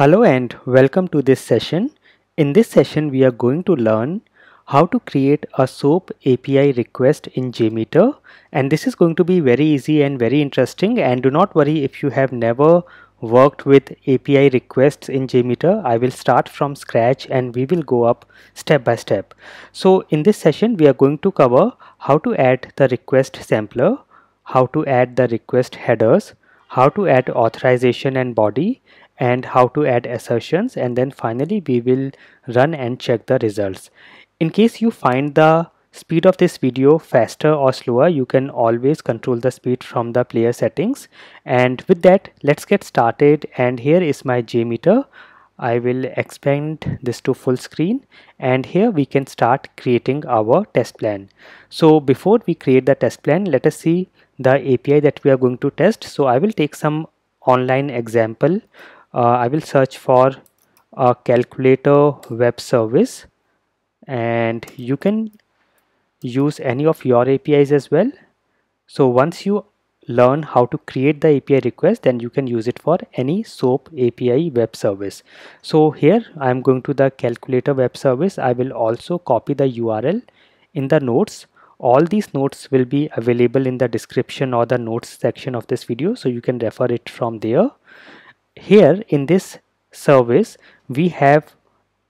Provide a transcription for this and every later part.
Hello and welcome to this session. In this session we are going to learn how to create a SOAP API request in JMeter and this is going to be very easy and very interesting and do not worry if you have never worked with API requests in JMeter. I will start from scratch and we will go up step by step. So in this session we are going to cover how to add the request sampler, how to add the request headers, how to add authorization and body and how to add assertions and then finally we will run and check the results. In case you find the speed of this video faster or slower you can always control the speed from the player settings and with that let's get started and here is my JMeter. I will expand this to full screen and here we can start creating our test plan. So before we create the test plan let us see the API that we are going to test. So I will take some online example uh, I will search for a calculator web service and you can use any of your APIs as well. So once you learn how to create the API request, then you can use it for any SOAP API web service. So here I'm going to the calculator web service. I will also copy the URL in the notes. All these notes will be available in the description or the notes section of this video. So you can refer it from there here in this service we have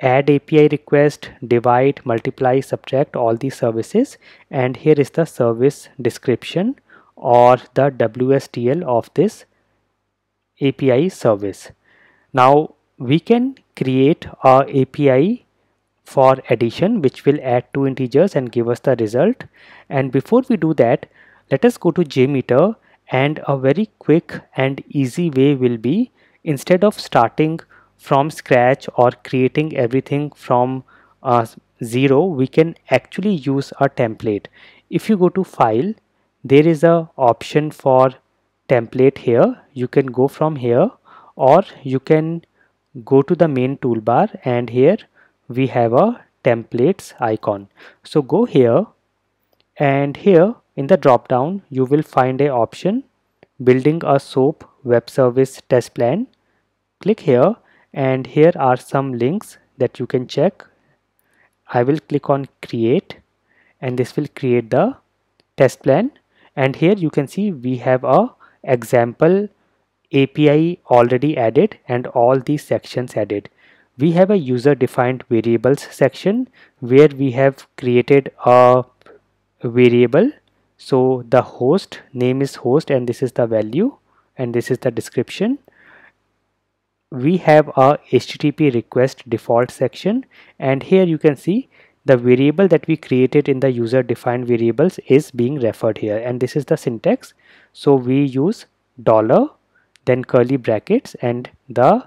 add API request, divide, multiply, subtract all these services and here is the service description or the WSTL of this API service. Now we can create our API for addition which will add two integers and give us the result and before we do that let us go to JMeter and a very quick and easy way will be instead of starting from scratch or creating everything from uh, zero we can actually use a template if you go to file there is a option for template here you can go from here or you can go to the main toolbar and here we have a templates icon so go here and here in the drop down you will find a option building a soap web service test plan click here and here are some links that you can check I will click on create and this will create the test plan and here you can see we have a example API already added and all these sections added we have a user defined variables section where we have created a variable so the host name is host and this is the value and this is the description we have a http request default section and here you can see the variable that we created in the user defined variables is being referred here and this is the syntax so we use dollar then curly brackets and the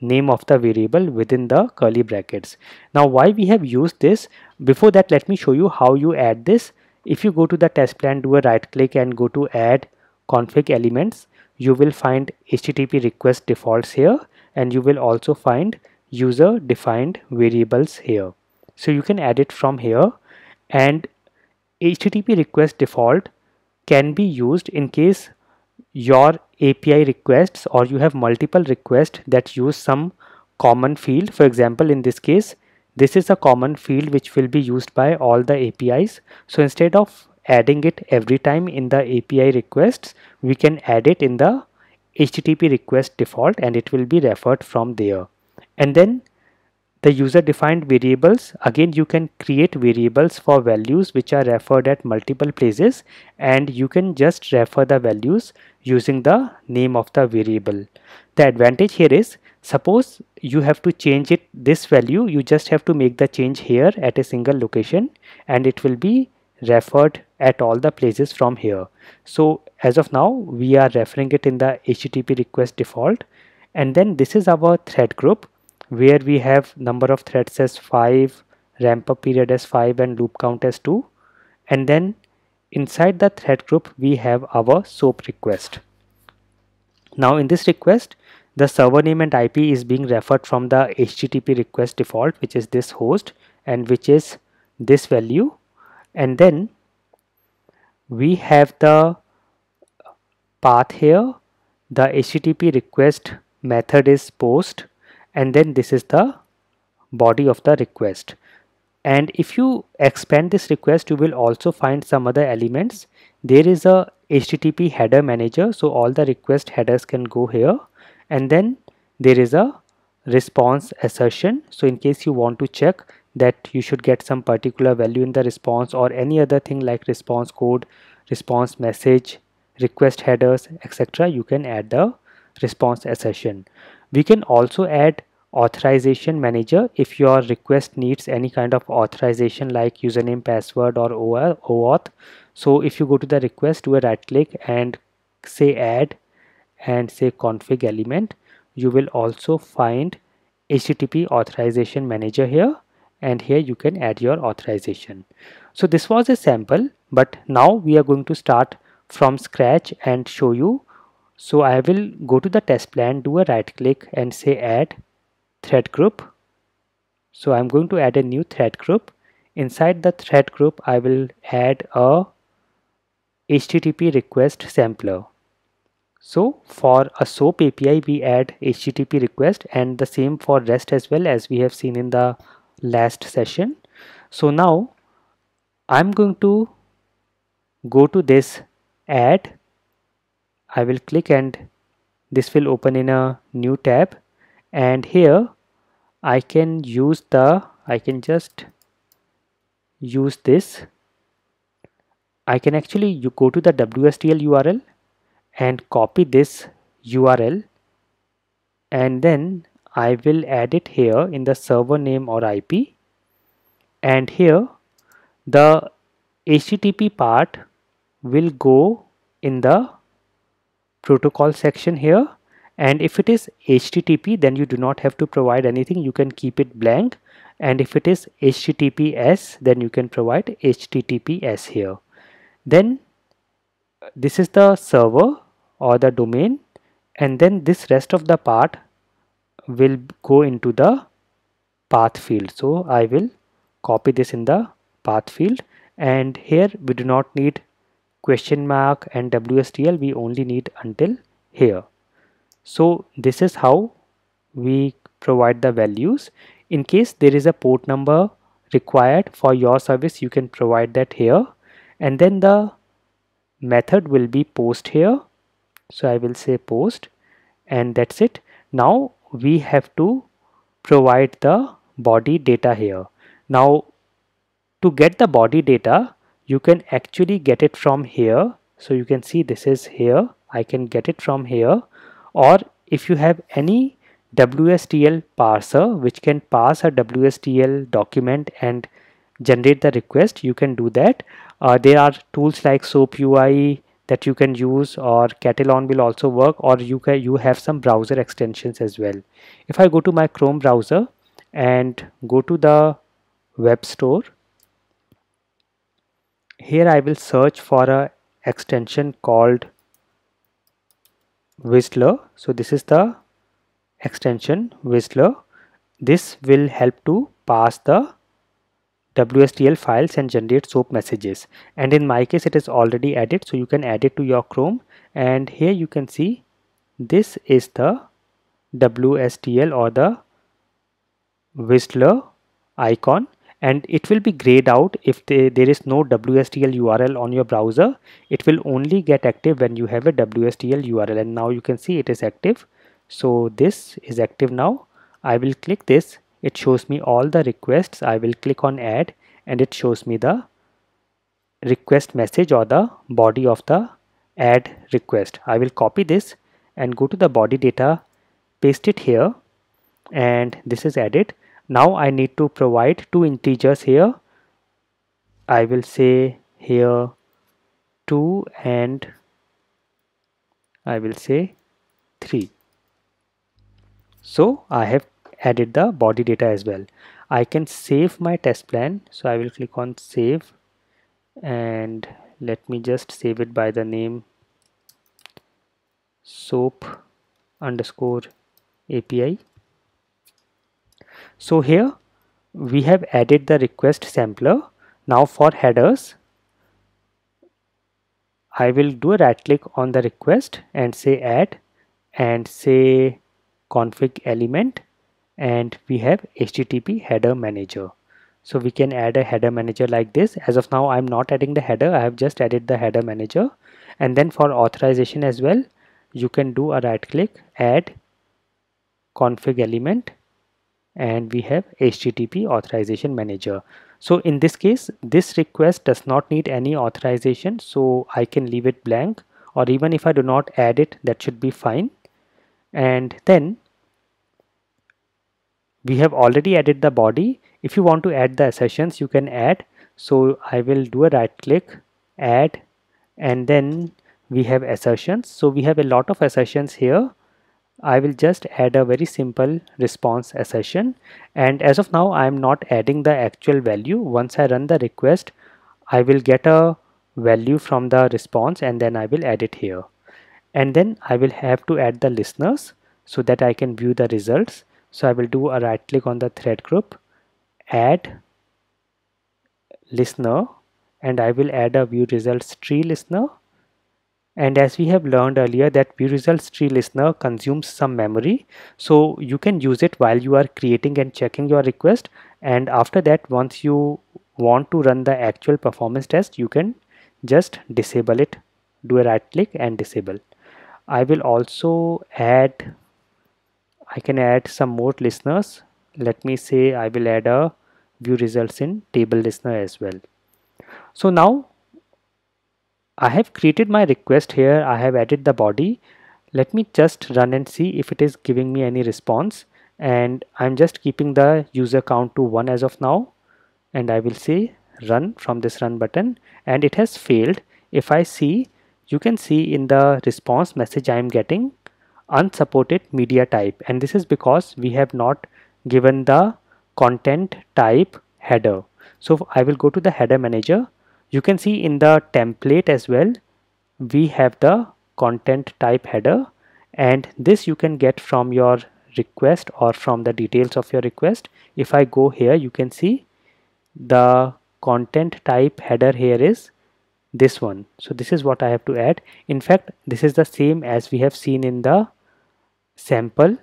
name of the variable within the curly brackets now why we have used this before that let me show you how you add this if you go to the test plan do a right click and go to add config elements you will find HTTP request defaults here and you will also find user defined variables here. So you can add it from here and HTTP request default can be used in case your API requests or you have multiple requests that use some common field. For example, in this case, this is a common field which will be used by all the APIs. So instead of adding it every time in the API requests, we can add it in the HTTP request default and it will be referred from there. And then the user defined variables, again you can create variables for values which are referred at multiple places and you can just refer the values using the name of the variable. The advantage here is suppose you have to change it this value you just have to make the change here at a single location and it will be referred at all the places from here. So as of now, we are referring it in the HTTP request default. And then this is our thread group where we have number of threads as 5, ramp up period as 5 and loop count as 2. And then inside the thread group, we have our SOAP request. Now in this request, the server name and IP is being referred from the HTTP request default, which is this host and which is this value. And then we have the path here the http request method is post and then this is the body of the request and if you expand this request you will also find some other elements there is a http header manager so all the request headers can go here and then there is a response assertion so in case you want to check that you should get some particular value in the response or any other thing like response code, response message, request headers, etc. You can add the response assertion. We can also add authorization manager if your request needs any kind of authorization like username password or OAuth so if you go to the request do a right click and say add and say config element you will also find http authorization manager here and here you can add your authorization. So this was a sample but now we are going to start from scratch and show you. So I will go to the test plan, do a right click and say add thread group. So I'm going to add a new thread group. Inside the thread group I will add a HTTP request sampler. So for a SOAP API we add HTTP request and the same for REST as well as we have seen in the last session. So now I'm going to go to this add. I will click and this will open in a new tab and here I can use the I can just use this I can actually you go to the WSTL URL and copy this URL and then I will add it here in the server name or IP and here the HTTP part will go in the protocol section here and if it is HTTP then you do not have to provide anything you can keep it blank and if it is HTTPS then you can provide HTTPS here then this is the server or the domain and then this rest of the part will go into the path field so I will copy this in the path field and here we do not need question mark and WSTL we only need until here so this is how we provide the values in case there is a port number required for your service you can provide that here and then the method will be post here so I will say post and that's it now we have to provide the body data here. Now to get the body data you can actually get it from here. So you can see this is here. I can get it from here or if you have any WSTL parser which can parse a WSTL document and generate the request you can do that. Uh, there are tools like SoapUI, that you can use or Catalan will also work or you can you have some browser extensions as well. If I go to my Chrome browser and go to the web store here I will search for a extension called Whistler so this is the extension Whistler this will help to pass the WSTL files and generate SOAP messages and in my case it is already added so you can add it to your Chrome and here you can see this is the WSTL or the Whistler icon and it will be grayed out if they, there is no WSTL URL on your browser it will only get active when you have a WSTL URL and now you can see it is active so this is active now I will click this it shows me all the requests I will click on add and it shows me the request message or the body of the add request I will copy this and go to the body data paste it here and this is added now I need to provide two integers here I will say here 2 and I will say 3 so I have added the body data as well I can save my test plan so I will click on save and let me just save it by the name soap underscore API so here we have added the request sampler now for headers I will do a right click on the request and say add and say config element and we have HTTP header manager. So we can add a header manager like this. As of now, I'm not adding the header. I have just added the header manager. And then for authorization as well, you can do a right click, add config element and we have HTTP authorization manager. So in this case, this request does not need any authorization. So I can leave it blank or even if I do not add it, that should be fine. And then we have already added the body if you want to add the assertions, you can add so I will do a right click add and then we have assertions so we have a lot of assertions here I will just add a very simple response assertion and as of now I am not adding the actual value once I run the request I will get a value from the response and then I will add it here and then I will have to add the listeners so that I can view the results so I will do a right click on the thread group, add listener and I will add a view results tree listener. And as we have learned earlier that view results tree listener consumes some memory. So you can use it while you are creating and checking your request. And after that, once you want to run the actual performance test, you can just disable it. Do a right click and disable. I will also add I can add some more listeners. Let me say I will add a view results in table listener as well. So now I have created my request here. I have added the body. Let me just run and see if it is giving me any response. And I'm just keeping the user count to one as of now. And I will say run from this run button and it has failed. If I see, you can see in the response message I'm getting unsupported media type and this is because we have not given the content type header. So I will go to the header manager. You can see in the template as well, we have the content type header and this you can get from your request or from the details of your request. If I go here, you can see the content type header here is this one. So this is what I have to add. In fact, this is the same as we have seen in the sample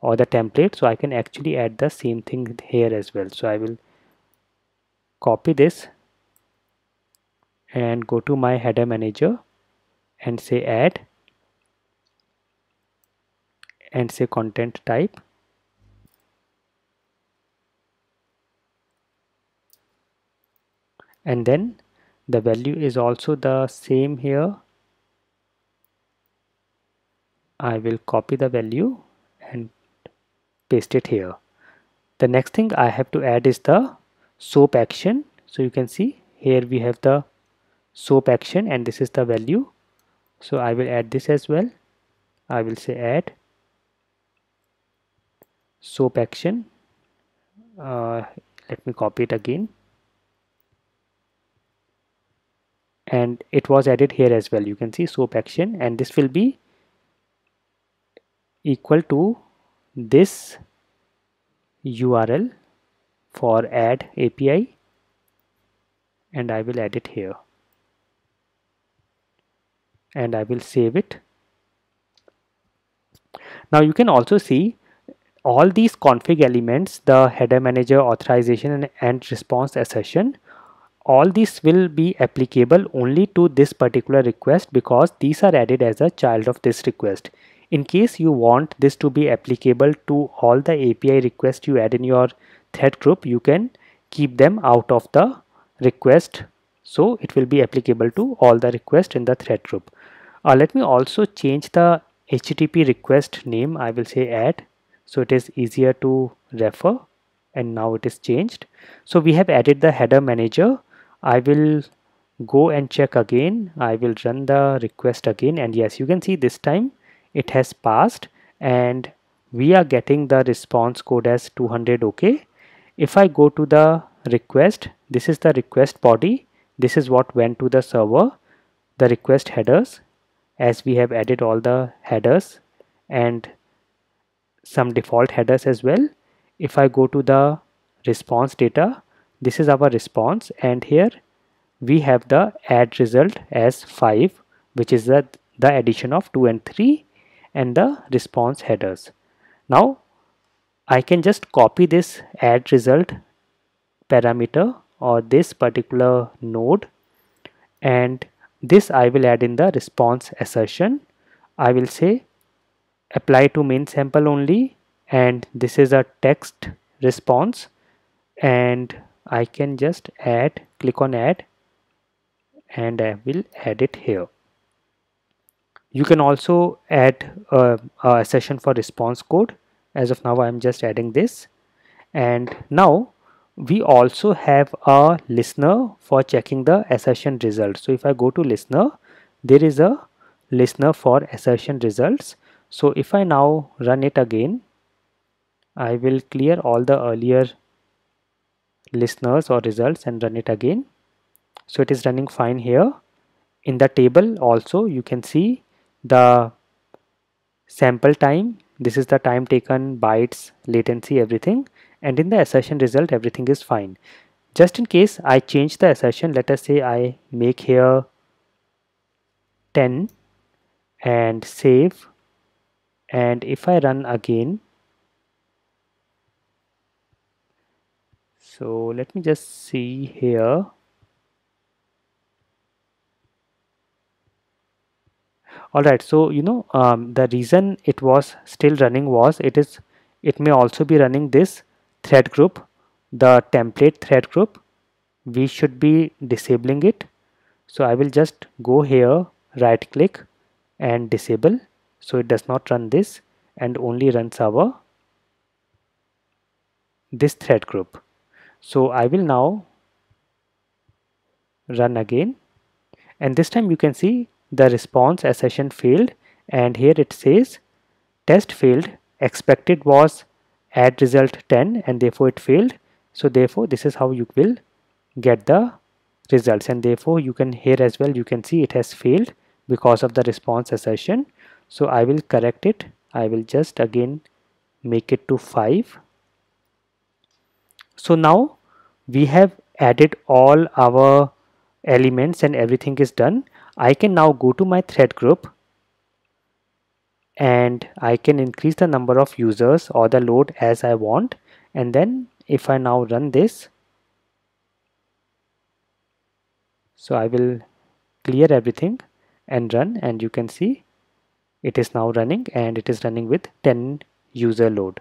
or the template so I can actually add the same thing here as well so I will copy this and go to my header manager and say add and say content type and then the value is also the same here I will copy the value and paste it here the next thing I have to add is the soap action so you can see here we have the soap action and this is the value so I will add this as well I will say add soap action uh, let me copy it again and it was added here as well you can see soap action and this will be equal to this URL for add API and I will add it here and I will save it now you can also see all these config elements the header manager authorization and, and response assertion all these will be applicable only to this particular request because these are added as a child of this request in case you want this to be applicable to all the API requests you add in your thread group, you can keep them out of the request. So it will be applicable to all the requests in the thread group. Uh, let me also change the HTTP request name. I will say add. So it is easier to refer and now it is changed. So we have added the header manager. I will go and check again. I will run the request again and yes, you can see this time it has passed and we are getting the response code as 200 okay if i go to the request this is the request body this is what went to the server the request headers as we have added all the headers and some default headers as well if i go to the response data this is our response and here we have the add result as 5 which is the, the addition of 2 and 3 and the response headers. Now I can just copy this add result parameter or this particular node and this I will add in the response assertion. I will say apply to main sample only and this is a text response and I can just add click on add and I will add it here you can also add a, uh, a session for response code as of now I'm just adding this and now we also have a listener for checking the assertion results so if I go to listener there is a listener for assertion results so if I now run it again I will clear all the earlier listeners or results and run it again so it is running fine here in the table also you can see the sample time this is the time taken bytes latency everything and in the assertion result everything is fine just in case I change the assertion let us say I make here 10 and save and if I run again so let me just see here all right so you know um, the reason it was still running was it is it may also be running this thread group the template thread group we should be disabling it so I will just go here right click and disable so it does not run this and only runs our this thread group so I will now run again and this time you can see the response accession field and here it says test failed expected was add result 10 and therefore it failed so therefore this is how you will get the results and therefore you can here as well you can see it has failed because of the response assertion so I will correct it I will just again make it to 5 so now we have added all our elements and everything is done I can now go to my thread group and I can increase the number of users or the load as I want and then if I now run this so I will clear everything and run and you can see it is now running and it is running with 10 user load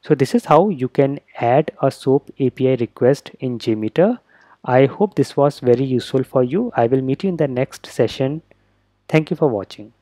so this is how you can add a SOAP API request in JMeter I hope this was very useful for you. I will meet you in the next session. Thank you for watching.